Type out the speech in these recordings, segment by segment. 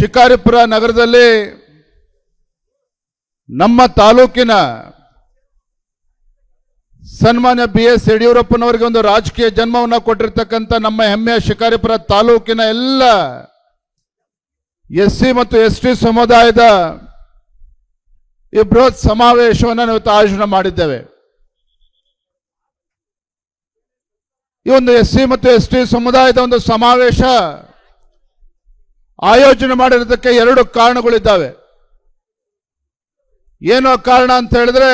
ಶಿಕಾರಿಪುರ ನಗರದಲ್ಲಿ ನಮ್ಮ ತಾಲೂಕಿನ ಸನ್ಮಾನ್ಯ ಬಿ ಎಸ್ ಯಡಿಯೂರಪ್ಪನವರಿಗೆ ಒಂದು ರಾಜಕೀಯ ಜನ್ಮವನ್ನು ಕೊಟ್ಟಿರ್ತಕ್ಕಂಥ ನಮ್ಮ ಹೆಮ್ಮೆಯ ಶಿಕಾರಿಪುರ ತಾಲೂಕಿನ ಎಲ್ಲ ಎಸ್ ಸಿ ಮತ್ತು ಎಸ್ ಟಿ ಸಮುದಾಯದ ಈ ಬೃಹತ್ ಸಮಾವೇಶವನ್ನು ನಾವು ಆಯೋಜನೆ ಮಾಡಿದ್ದೇವೆ ಈ ಒಂದು ಎಸ್ ಸಿ ಮತ್ತು ಎಸ್ ಟಿ ಸಮುದಾಯದ ಒಂದು ಸಮಾವೇಶ ಆಯೋಜನೆ ಮಾಡಿರೋದಕ್ಕೆ ಎರಡು ಕಾರಣಗಳಿದ್ದಾವೆ ಏನೋ ಕಾರಣ ಅಂತ ಹೇಳಿದ್ರೆ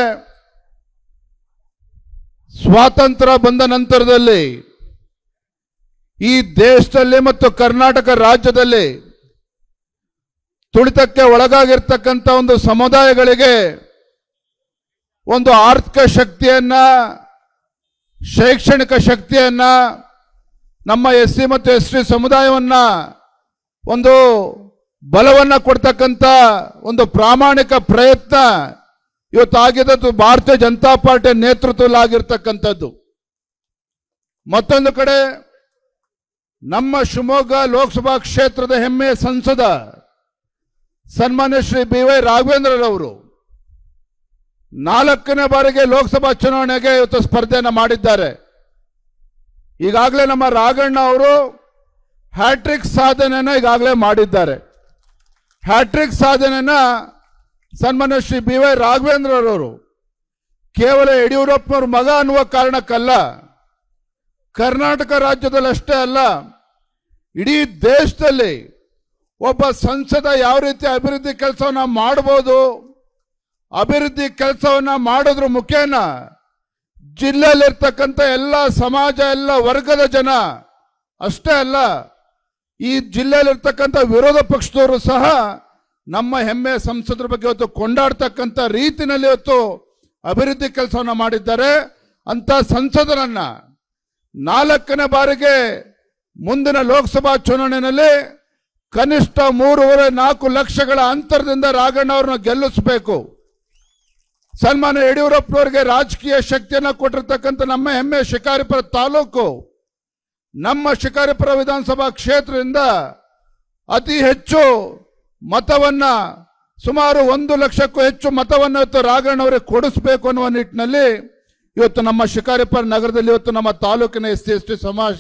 ಸ್ವಾತಂತ್ರ್ಯ ಬಂದ ನಂತರದಲ್ಲಿ ಈ ದೇಶದಲ್ಲಿ ಮತ್ತು ಕರ್ನಾಟಕ ರಾಜ್ಯದಲ್ಲಿ ತುಳಿತಕ್ಕೆ ಒಳಗಾಗಿರ್ತಕ್ಕಂಥ ಒಂದು ಸಮುದಾಯಗಳಿಗೆ ಒಂದು ಆರ್ಥಿಕ ಶಕ್ತಿಯನ್ನ ಶೈಕ್ಷಣಿಕ ಶಕ್ತಿಯನ್ನ ನಮ್ಮ ಎಸ್ ಸಿ ಮತ್ತು ಎಸ್ ಟಿ ಸಮುದಾಯವನ್ನ ಒಂದು ಬಲವನ್ನು ಕೊಡ್ತಕ್ಕಂಥ ಒಂದು ಪ್ರಾಮಾಣಿಕ ಪ್ರಯತ್ನ ಇವತ್ತಾಗಿದ್ದು ಭಾರತೀಯ ಜನತಾ ಪಾರ್ಟಿಯ ನೇತೃತ್ವದಲ್ಲಾಗಿರ್ತಕ್ಕಂಥದ್ದು ಮತ್ತೊಂದು ಕಡೆ ನಮ್ಮ ಶಿವಮೊಗ್ಗ ಲೋಕಸಭಾ ಕ್ಷೇತ್ರದ ಹೆಮ್ಮೆಯ ಸಂಸದ ಸನ್ಮಾನ್ಯ ಶ್ರೀ ಬಿ ವೈ ರಾಘವೇಂದ್ರರವರು ನಾಲ್ಕನೇ ಬಾರಿಗೆ ಲೋಕಸಭಾ ಚುನಾವಣೆಗೆ ಇವತ್ತು ಸ್ಪರ್ಧೆಯನ್ನು ಮಾಡಿದ್ದಾರೆ ಈಗಾಗಲೇ ನಮ್ಮ ರಾಘಣ್ಣ ಅವರು ಹ್ಯಾಟ್ರಿಕ್ ಸಾಧನೆಯನ್ನು ಈಗಾಗಲೇ ಮಾಡಿದ್ದಾರೆ ಹ್ಯಾಟ್ರಿಕ್ ಸಾಧನೆಯನ್ನ ಸನ್ಮಾನ್ಯ ಶ್ರೀ ಬಿ ವೈ ರಾಘವೇಂದ್ರರವರು ಕೇವಲ ಯಡಿಯೂರಪ್ಪನವ್ರ ಮಗ ಅನ್ನುವ ಕಾರಣಕ್ಕಲ್ಲ ಕರ್ನಾಟಕ ರಾಜ್ಯದಲ್ಲಿ ಅಷ್ಟೇ ಅಲ್ಲ ಇಡೀ ದೇಶದಲ್ಲಿ ಒಬ್ಬ ಸಂಸದ ಯಾವ ರೀತಿ ಅಭಿವೃದ್ಧಿ ಕೆಲಸವನ್ನು ಮಾಡ್ಬೋದು ಅಭಿವೃದ್ಧಿ ಕೆಲಸವನ್ನ ಮಾಡಿದ್ರ ಮುಖೇನ ಜಿಲ್ಲೆಯಲ್ಲಿರ್ತಕ್ಕಂಥ ಎಲ್ಲ ಸಮಾಜ ಎಲ್ಲ ವರ್ಗದ ಜನ ಅಷ್ಟೇ ಅಲ್ಲ ಈ ಜಿಲ್ಲೆಯಲ್ಲಿರ್ತಕ್ಕಂಥ ವಿರೋಧ ಪಕ್ಷದವರು ಸಹ ನಮ್ಮ ಹೆಮ್ಮೆ ಸಂಸದರ ಬಗ್ಗೆ ಇವತ್ತು ಕೊಂಡಾಡ್ತಕ್ಕಂಥ ರೀತಿಯಲ್ಲಿ ಇವತ್ತು ಅಭಿವೃದ್ಧಿ ಕೆಲಸವನ್ನು ಮಾಡಿದ್ದಾರೆ ಅಂತ ಸಂಸದರನ್ನ ನಾಲ್ಕನೇ ಬಾರಿಗೆ ಮುಂದಿನ ಲೋಕಸಭಾ ಚುನಾವಣೆಯಲ್ಲಿ ಕನಿಷ್ಠ ಮೂರುವರೆ ನಾಲ್ಕು ಲಕ್ಷಗಳ ಅಂತರದಿಂದ ರಾಘಣ್ಣ ಅವ್ರನ್ನ ಗೆಲ್ಲಿಸಬೇಕು ಸನ್ಮಾನ್ಯ ಯಡಿಯೂರಪ್ಪನವರಿಗೆ ರಾಜಕೀಯ ಶಕ್ತಿಯನ್ನು ಕೊಟ್ಟಿರ್ತಕ್ಕಂಥ ನಮ್ಮ ಹೆಮ್ಮೆ ಶಿಕಾರಿಪುರ ತಾಲೂಕು ನಮ್ಮ ಶಿಕಾರಿಪುರ ವಿಧಾನಸಭಾ ಕ್ಷೇತ್ರದಿಂದ ಅತಿ ಹೆಚ್ಚು ಮತವನ್ನು ಸುಮಾರು ಒಂದು ಲಕ್ಷಕ್ಕೂ ಹೆಚ್ಚು ಮತವನ್ನು ಇವತ್ತು ರಾಗಣ್ಣವರಿಗೆ ಕೊಡಿಸಬೇಕು ಅನ್ನುವ ನಿಟ್ಟಿನಲ್ಲಿ ಇವತ್ತು ನಮ್ಮ ಶಿಕಾರಿಪುರ ನಗರದಲ್ಲಿ ಇವತ್ತು ನಮ್ಮ ತಾಲೂಕಿನ ಎಸ್ ಸಿ ಎಸ್ ಟಿ ಸಮಾಜ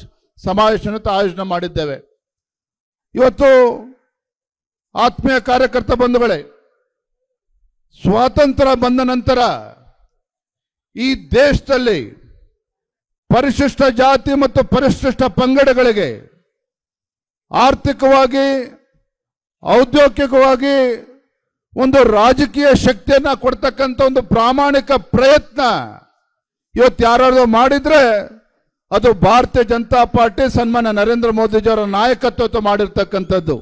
ಸಮಾವೇಶನ ಆಯೋಜನೆ ಮಾಡಿದ್ದೇವೆ ಇವತ್ತು ಆತ್ಮೀಯ ಕಾರ್ಯಕರ್ತ ಬಂಧುಗಳೇ ಸ್ವಾತಂತ್ರ್ಯ ಬಂದ ನಂತರ ಈ ದೇಶದಲ್ಲಿ ಪರಿಶಿಷ್ಟ ಜಾತಿ ಮತ್ತು ಪರಿಶಿಷ್ಟ ಪಂಗಡಗಳಿಗೆ ಆರ್ಥಿಕವಾಗಿ ಔದ್ಯೋಗಿಕವಾಗಿ ಒಂದು ರಾಜಕೀಯ ಶಕ್ತಿಯನ್ನ ಕೊಡ್ತಕ್ಕಂಥ ಒಂದು ಪ್ರಾಮಾಣಿಕ ಪ್ರಯತ್ನ ಇವತ್ತು ಯಾರು ಮಾಡಿದ್ರೆ ಅದು ಭಾರತೀಯ ಜನತಾ ಪಾರ್ಟಿ ಸನ್ಮಾನ ನರೇಂದ್ರ ಮೋದಿಜಿಯವರ ನಾಯಕತ್ವ ಮಾಡಿರ್ತಕ್ಕಂಥದ್ದು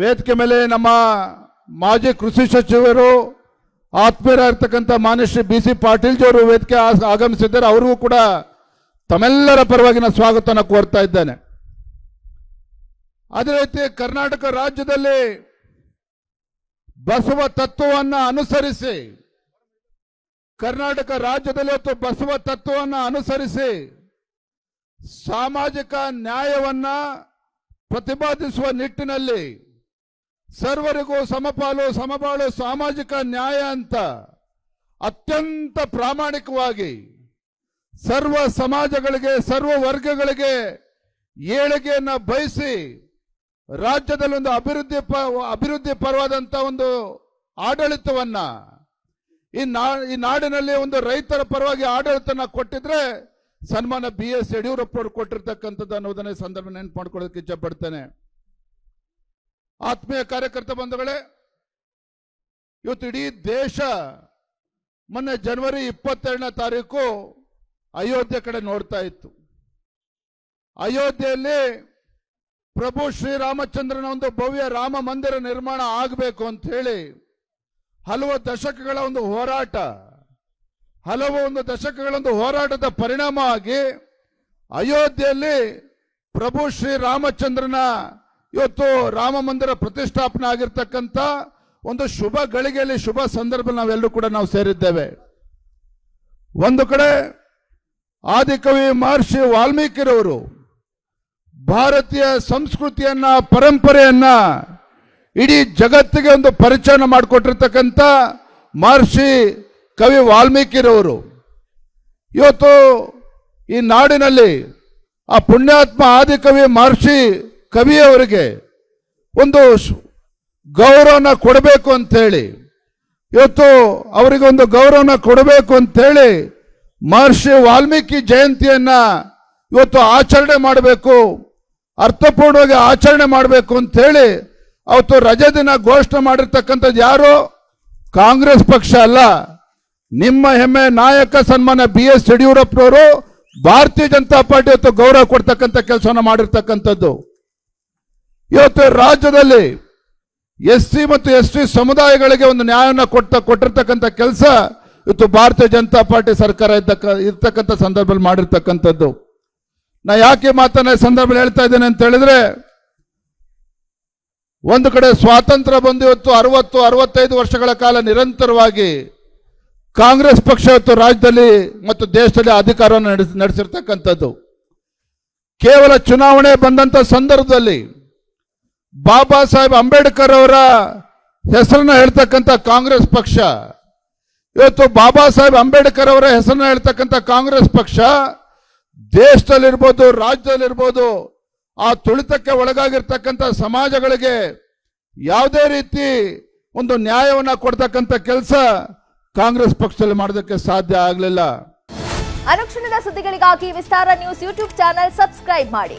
ವೇದಿಕೆ ಮೇಲೆ ನಮ್ಮ ಮಾಜಿ ಕೃಷಿ ಸಚಿವರು ಆತ್ಮೀಯರಾಗಿರ್ತಕ್ಕಂಥ ಇರ್ತಕ್ಕಂಥ ಶ್ರೀ ಬಿ ಸಿ ಅವರು ವೇದಿಕೆ ಆಗಮಿಸಿದ್ದಾರೆ ಅವ್ರಿಗೂ ಕೂಡ ತಮ್ಮೆಲ್ಲರ ಪರವಾಗಿ ನಾನು ಸ್ವಾಗತವನ್ನು ಕೋರ್ತಾ ಇದ್ದೇನೆ ಅದೇ ರೀತಿ ಕರ್ನಾಟಕ ರಾಜ್ಯದಲ್ಲಿ ಬಸವ ತತ್ವವನ್ನು ಅನುಸರಿಸಿ ಕರ್ನಾಟಕ ರಾಜ್ಯದಲ್ಲಿ ಅಥವಾ ಬಸವ ತತ್ವವನ್ನು ಅನುಸರಿಸಿ ಸಾಮಾಜಿಕ ನ್ಯಾಯವನ್ನ ಪ್ರತಿಪಾದಿಸುವ ನಿಟ್ಟಿನಲ್ಲಿ ಸರ್ವರಿಗೂ ಸಮಪಾಲು ಸಮಬಾಳು ಸಾಮಾಜಿಕ ನ್ಯಾಯ ಅಂತ ಅತ್ಯಂತ ಪ್ರಾಮಾಣಿಕವಾಗಿ ಸರ್ವ ಸಮಾಜಗಳಿಗೆ ಸರ್ವ ವರ್ಗಗಳಿಗೆ ಏಳಿಗೆಯನ್ನ ಬಯಸಿ ರಾಜ್ಯದಲ್ಲಿ ಒಂದು ಅಭಿವೃದ್ಧಿ ಅಭಿವೃದ್ಧಿ ಪರವಾದಂತ ಒಂದು ಆಡಳಿತವನ್ನ ಈ ನಾ ಈ ನಾಡಿನಲ್ಲಿ ಒಂದು ರೈತರ ಪರವಾಗಿ ಆಡಳಿತನ ಕೊಟ್ಟಿದ್ರೆ ಸನ್ಮಾನ ಬಿ ಎಸ್ ಯಡಿಯೂರಪ್ಪ ಅವರು ಕೊಟ್ಟಿರ್ತಕ್ಕಂಥದ್ದು ಅನ್ನೋದನ್ನ ಸಂದರ್ಭ ನೆನ್ಪು ಮಾಡ್ಕೊಳ್ಳೋದಕ್ಕೆ ಇಚ್ಛೆ ಪಡ್ತೇನೆ ಆತ್ಮೀಯ ಕಾರ್ಯಕರ್ತ ಬಂಧುಗಳೇ ಇವತ್ತು ಇಡೀ ದೇಶ ಮೊನ್ನೆ ಜನವರಿ ಇಪ್ಪತ್ತೆರಡನೇ ತಾರೀಕು ಅಯೋಧ್ಯೆ ಕಡೆ ನೋಡ್ತಾ ಇತ್ತು ಅಯೋಧ್ಯೆಯಲ್ಲಿ ಪ್ರಭು ಶ್ರೀರಾಮಚಂದ್ರನ ಒಂದು ಭವ್ಯ ರಾಮ ಮಂದಿರ ನಿರ್ಮಾಣ ಆಗಬೇಕು ಅಂತ ಹೇಳಿ ಹಲವು ದಶಕಗಳ ಒಂದು ಹೋರಾಟ ಹಲವು ಒಂದು ದಶಕಗಳ ಒಂದು ಹೋರಾಟದ ಪರಿಣಾಮವಾಗಿ ಅಯೋಧ್ಯೆಯಲ್ಲಿ ಪ್ರಭು ಶ್ರೀರಾಮಚಂದ್ರನ ಇವತ್ತು ರಾಮ ಮಂದಿರ ಪ್ರತಿಷ್ಠಾಪನೆ ಆಗಿರ್ತಕ್ಕಂಥ ಒಂದು ಶುಭ ಗಳಿಗೆಯಲ್ಲಿ ಶುಭ ಸಂದರ್ಭ ನಾವೆಲ್ಲರೂ ಕೂಡ ನಾವು ಸೇರಿದ್ದೇವೆ ಒಂದು ಕಡೆ ಆದಿಕವಿ ಮಹರ್ಷಿ ವಾಲ್ಮೀಕಿರವರು ಭಾರತೀಯ ಸಂಸ್ಕೃತಿಯನ್ನ ಪರಂಪರೆಯನ್ನ ಇಡೀ ಜಗತ್ತಿಗೆ ಒಂದು ಪರಿಚಯ ಮಾಡಿಕೊಟ್ಟಿರ್ತಕ್ಕಂಥ ಮಹರ್ಷಿ ಕವಿ ವಾಲ್ಮೀಕಿರವರು ಇವತ್ತು ಈ ನಾಡಿನಲ್ಲಿ ಆ ಪುಣ್ಯಾತ್ಮ ಆದಿಕವಿ ಮಹರ್ಷಿ ಕವಿಯವರಿಗೆ ಒಂದು ಗೌರವನ ಕೊಡಬೇಕು ಅಂತೇಳಿ ಇವತ್ತು ಅವರಿಗೆ ಒಂದು ಗೌರವನ ಕೊಡಬೇಕು ಅಂತೇಳಿ ಮಹರ್ಷಿ ವಾಲ್ಮೀಕಿ ಜಯಂತಿಯನ್ನು ಇವತ್ತು ಆಚರಣೆ ಮಾಡಬೇಕು ಅರ್ಥಪೂರ್ಣವಾಗಿ ಆಚರಣೆ ಮಾಡಬೇಕು ಹೇಳಿ ಅವತ್ತು ರಜೆ ದಿನ ಘೋಷಣೆ ಮಾಡಿರ್ತಕ್ಕಂಥದ್ದು ಯಾರು ಕಾಂಗ್ರೆಸ್ ಪಕ್ಷ ಅಲ್ಲ ನಿಮ್ಮ ಹೆಮ್ಮೆ ನಾಯಕ ಸನ್ಮಾನ ಬಿ ಎಸ್ ಯಡಿಯೂರಪ್ಪನವರು ಭಾರತೀಯ ಜನತಾ ಪಾರ್ಟಿ ಅವತ್ತು ಗೌರವ ಕೊಡ್ತಕ್ಕಂಥ ಕೆಲಸವನ್ನು ಮಾಡಿರ್ತಕ್ಕಂಥದ್ದು ಇವತ್ತು ರಾಜ್ಯದಲ್ಲಿ ಎಸ್ ಸಿ ಮತ್ತು ಎಸ್ ಟಿ ಸಮುದಾಯಗಳಿಗೆ ಒಂದು ನ್ಯಾಯವನ್ನು ಕೊಟ್ಟ ಕೊಟ್ಟಿರ್ತಕ್ಕಂಥ ಕೆಲಸ ಇವತ್ತು ಭಾರತೀಯ ಜನತಾ ಪಾರ್ಟಿ ಸರ್ಕಾರ ಇದ್ದಕ್ಕ ಇರ್ತಕ್ಕಂಥ ಸಂದರ್ಭದಲ್ಲಿ ಮಾಡಿರ್ತಕ್ಕಂಥದ್ದು ನಾ ಯಾಕೆ ಮಾತನ್ನ ಸಂದರ್ಭದಲ್ಲಿ ಹೇಳ್ತಾ ಇದ್ದೇನೆ ಅಂತ ಹೇಳಿದ್ರೆ ಒಂದು ಕಡೆ ಸ್ವಾತಂತ್ರ್ಯ ಬಂದು ಇವತ್ತು ಅರವತ್ತು ಅರವತ್ತೈದು ವರ್ಷಗಳ ಕಾಲ ನಿರಂತರವಾಗಿ ಕಾಂಗ್ರೆಸ್ ಪಕ್ಷ ಇವತ್ತು ರಾಜ್ಯದಲ್ಲಿ ಮತ್ತು ದೇಶದಲ್ಲಿ ಅಧಿಕಾರವನ್ನು ನಡೆಸಿ ನಡೆಸಿರ್ತಕ್ಕಂಥದ್ದು ಕೇವಲ ಚುನಾವಣೆ ಬಂದಂಥ ಸಂದರ್ಭದಲ್ಲಿ ಬಾಬಾ ಸಾಹೇಬ್ ಅಂಬೇಡ್ಕರ್ ಅವರ ಹೆಸರನ್ನ ಹೇಳ್ತಕ್ಕಂಥ ಕಾಂಗ್ರೆಸ್ ಪಕ್ಷ ಇವತ್ತು ಬಾಬಾ ಸಾಹೇಬ್ ಅಂಬೇಡ್ಕರ್ ಅವರ ಹೆಸರನ್ನ ಹೇಳ್ತಕ್ಕಂಥ ಕಾಂಗ್ರೆಸ್ ಪಕ್ಷ ದೇಶದಲ್ಲಿರ್ಬೋದು ರಾಜ್ಯದಲ್ಲಿರ್ಬೋದು ಆ ತುಳಿತಕ್ಕೆ ಒಳಗಾಗಿರ್ತಕ್ಕಂಥ ಸಮಾಜಗಳಿಗೆ ಯಾವುದೇ ರೀತಿ ಒಂದು ನ್ಯಾಯವನ್ನ ಕೊಡ್ತಕ್ಕಂಥ ಕೆಲಸ ಕಾಂಗ್ರೆಸ್ ಪಕ್ಷದಲ್ಲಿ ಮಾಡೋದಕ್ಕೆ ಸಾಧ್ಯ ಆಗಲಿಲ್ಲ ಅನುಕ್ಷಣದ ಸುದ್ದಿಗಳಿಗಾಗಿ Vistara news YouTube channel subscribe ಮಾಡಿ